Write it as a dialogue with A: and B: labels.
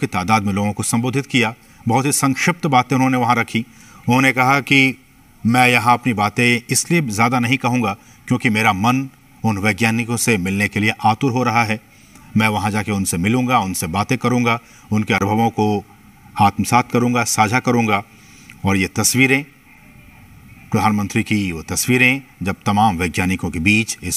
A: की तादाद में लोगों को संबोधित किया बहुत ही संक्षिप्त बातें उन्होंने वहाँ रखी उन्होंने कहा कि मैं यहाँ अपनी बातें इसलिए ज़्यादा नहीं कहूँगा क्योंकि मेरा मन उन वैज्ञानिकों से मिलने के लिए आतुर हो रहा है मैं वहाँ जाके उनसे मिलूँगा उनसे बातें करूँगा उनके अनुभवों को आत्मसात करूँगा साझा करूँगा और ये तस्वीरें प्रधानमंत्री की वो तस्वीरें जब तमाम वैज्ञानिकों के बीच इस